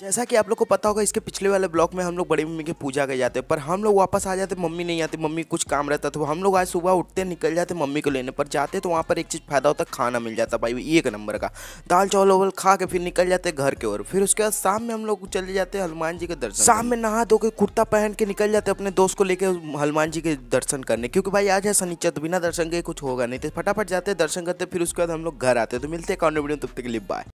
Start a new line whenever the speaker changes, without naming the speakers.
जैसा कि आप लोग को पता होगा इसके पिछले वाले ब्लॉक में हम लोग बड़ी मम्मी के पूजा कर जाते पर हम लोग वापस आ जाते मम्मी नहीं आती मम्मी कुछ काम रहता तो हम लोग आज सुबह उठते निकल जाते मम्मी को लेने पर जाते तो वहाँ पर एक चीज़ फ़ायदा होता खाना मिल जाता भाई एक नंबर का दाल चावल वावल खा के फिर निकल जाते घर के ओर फिर उसके बाद शाम में हम लोग चले जाते हनुमान जी के दर्शन शाम में नहा धो के कुर्ता पहन के निकल जाते अपने दोस्त को लेकर हनुमान जी के दर्शन करने क्योंकि भाई आज है सनीचर तो बिना दर्शन के कुछ होगा नहीं तो फटाफट जाते दर्शन करते फिर उसके बाद हम लोग घर आते तो मिलते कॉन्वेडियो तब तक के लिए बाय